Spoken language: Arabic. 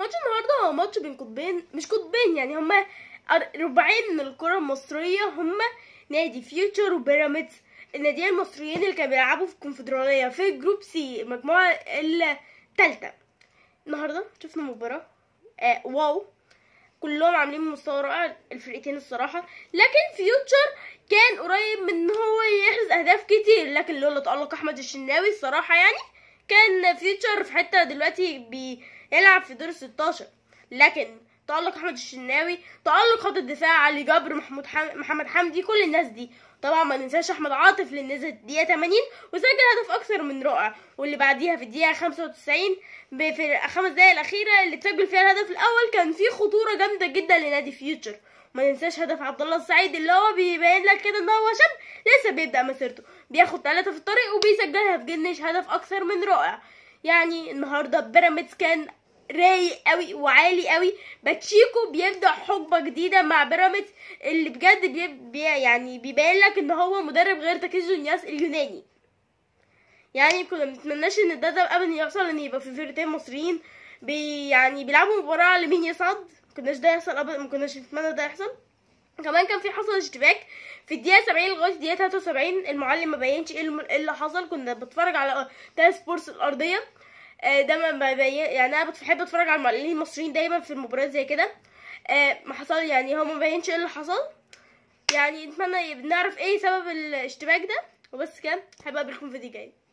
ماتش النهارده هو ماتش بين قطبين مش قطبين يعني هما ربعين من الكرة المصرية هما نادي فيوتشر وبيراميدز الناديين المصريين اللي كانوا بيلعبوا في الكونفدرالية في جروب سي المجموعة التالتة النهاردة شفنا مباراة آه واو كلهم عاملين مستوى رائع الفرقتين الصراحة لكن فيوتشر كان قريب من ان هو يحرز اهداف كتير لكن لولا تألق احمد الشناوي الصراحة يعني كان فيوتشر في حته دلوقتي بيلعب في دور 16 لكن تألق أحمد الشناوي تألق خط الدفاع علي جبر محمود حم... محمد حمدي كل الناس دي طبعا ما ننساش احمد عاطف اللي نزل الدقيقه 80 وسجل هدف اكثر من رائع واللي بعديها في الدقيقه 95 في الخمس دقائق الاخيره اللي اتسجل فيها الهدف الاول كان في خطوره جامده جدا لنادي فيوتشر ما ننساش هدف عبد الله السعيد اللي هو بيبين لك كده ان هو شاب لسه بيبدا مسيرته بياخد ثلاثه في الطريق وبيسجلها في جنش هدف اكثر من رائع يعني النهارده بيراميدز كان رايق قوي وعالي قوي باتشيكو بيبدا حقبه جديده مع بيراميدز اللي بجد بي يعني بيبان لك ان هو مدرب غير تاكيزو نياس اليوناني يعني كنا متمناش ان ده ده ابدا يحصل ان يبقى في فرقتين مصريين بي يعني بيلعبوا مباراه على مين يصعد مكناش ده يحصل ابدا مكناش نتمنى ده يحصل كمان كان في حصل اشتباك في الدقيقه 70 لغايه الدقيقه 73 المعلم ما بينش ايه, إيه اللي حصل كنا بتفرج على آه، تايم سبورتس الارضيه آه، دايما ببين يعني انا بحب اتفرج على المعلقين المصريين دايما في المباريات زي كده آه، ما حصل يعني هو ما بينش ايه اللي حصل يعني نتمنى نعرف ايه سبب الاشتباك ده وبس كده هبقى اقابلكم في فيديو جاي